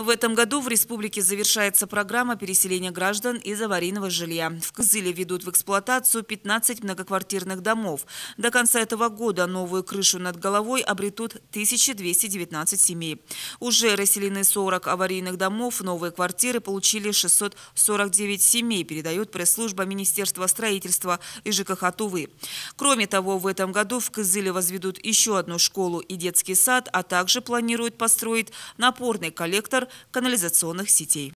В этом году в республике завершается программа переселения граждан из аварийного жилья. В Кызыле ведут в эксплуатацию 15 многоквартирных домов. До конца этого года новую крышу над головой обретут 1219 семей. Уже расселены 40 аварийных домов, новые квартиры получили 649 семей, передает пресс-служба Министерства строительства и ЖКХ Тувы. Кроме того, в этом году в Кызыле возведут еще одну школу и детский сад, а также планируют построить напорный коллектор канализационных сетей.